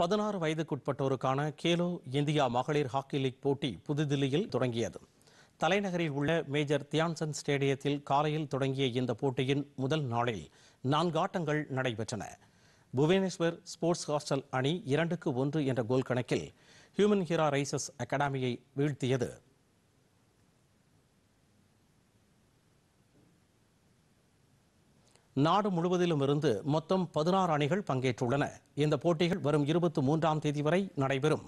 பதினாறு வயதுக்குட்பட்டோருக்கான கேலோ இந்தியா மகளிர் ஹாக்கி லீக் போட்டி புதுதில்லியில் தொடங்கியது தலைநகரில் உள்ள மேஜர் தியான்சன் ஸ்டேடியத்தில் காலையில் தொடங்கிய இந்த போட்டியின் முதல் நாளில் நான்கு ஆட்டங்கள் நடைபெற்றன புவனேஸ்வர் ஸ்போர்ட்ஸ் ஹாஸ்டல் அணி இரண்டுக்கு ஒன்று என்ற கோல் கணக்கில் ஹியூமன் ஹீரா ரைசஸ் அகாடமியை வீழ்த்தியது நாடு முழுவதிலும் இருந்து மொத்தம் பதினாறு அணிகள் பங்கேற்றுள்ளன இந்த போட்டிகள் வரும் இருபத்தி மூன்றாம் தேதி வரை நடைபெறும்